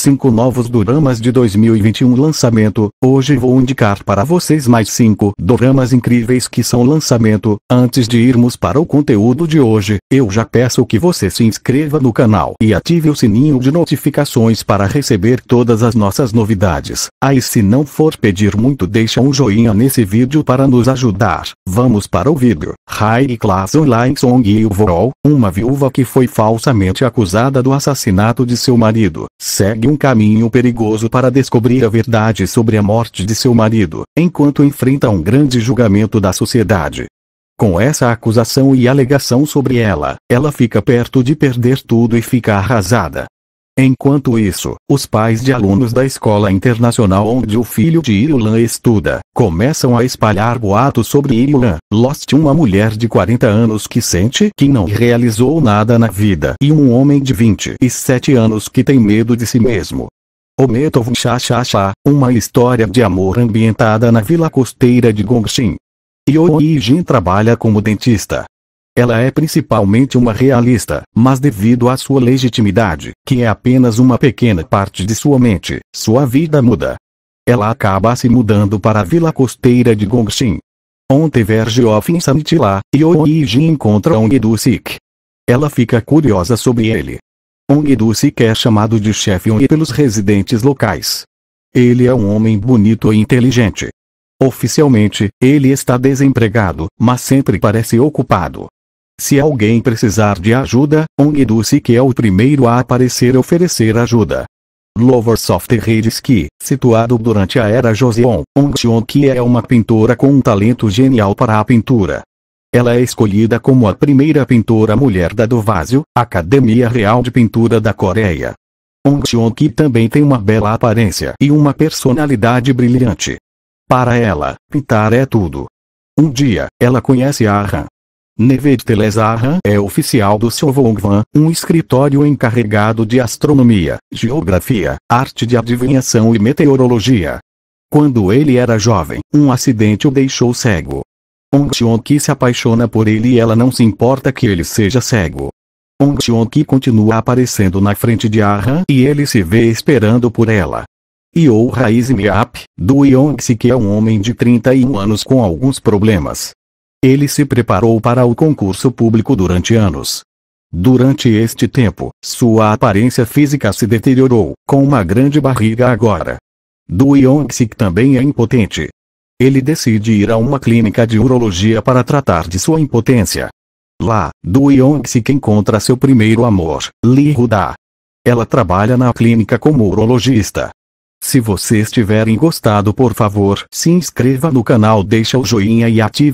5 novos doramas de 2021 lançamento. Hoje vou indicar para vocês mais 5 doramas incríveis que são lançamento. Antes de irmos para o conteúdo de hoje, eu já peço que você se inscreva no canal e ative o sininho de notificações para receber todas as nossas novidades. Aí se não for pedir muito deixa um joinha nesse vídeo para nos ajudar. Vamos para o vídeo. High Class Online Song e Yuvorol, uma viúva que foi falsamente acusada do assassinato de seu marido, segue um caminho perigoso para descobrir a verdade sobre a morte de seu marido, enquanto enfrenta um grande julgamento da sociedade. Com essa acusação e alegação sobre ela, ela fica perto de perder tudo e fica arrasada. Enquanto isso, os pais de alunos da escola internacional onde o filho de Irulan estuda, começam a espalhar boatos sobre Irulan, Lost uma mulher de 40 anos que sente que não realizou nada na vida e um homem de 27 anos que tem medo de si mesmo. Ometov Chachachá, uma história de amor ambientada na vila costeira de Gongxin. Yoi Jin trabalha como dentista, ela é principalmente uma realista, mas devido à sua legitimidade, que é apenas uma pequena parte de sua mente, sua vida muda. Ela acaba se mudando para a vila costeira de Gongxin. Onde Verge of Insanity lá, Yoiji encontra Ong do Sik. Ela fica curiosa sobre ele. Ong do Sik é chamado de chefe Ong pelos residentes locais. Ele é um homem bonito e inteligente. Oficialmente, ele está desempregado, mas sempre parece ocupado. Se alguém precisar de ajuda, Ongduce que é o primeiro a aparecer oferecer ajuda. Lover Software redes que, situado durante a era Joseon, Ongcheon que é uma pintora com um talento genial para a pintura. Ela é escolhida como a primeira pintora mulher da Dovásio, Academia Real de Pintura da Coreia. Ongcheon que também tem uma bela aparência e uma personalidade brilhante. Para ela, pintar é tudo. Um dia, ela conhece a Han, Neved Telezarra é oficial do Sovongvan, um escritório encarregado de astronomia, geografia, arte de adivinhação e meteorologia. Quando ele era jovem, um acidente o deixou cego. Ongtionki se apaixona por ele e ela não se importa que ele seja cego. Ongtionki continua aparecendo na frente de Arra e ele se vê esperando por ela. Yo Raiz Miap, do Yongsi que é um homem de 31 anos com alguns problemas, ele se preparou para o concurso público durante anos. Durante este tempo, sua aparência física se deteriorou, com uma grande barriga agora. Do Yong-sik também é impotente. Ele decide ir a uma clínica de urologia para tratar de sua impotência. Lá, Do Yong-sik encontra seu primeiro amor, Li Huda. Ela trabalha na clínica como urologista. Se vocês tiverem gostado por favor, se inscreva no canal deixa o joinha e ative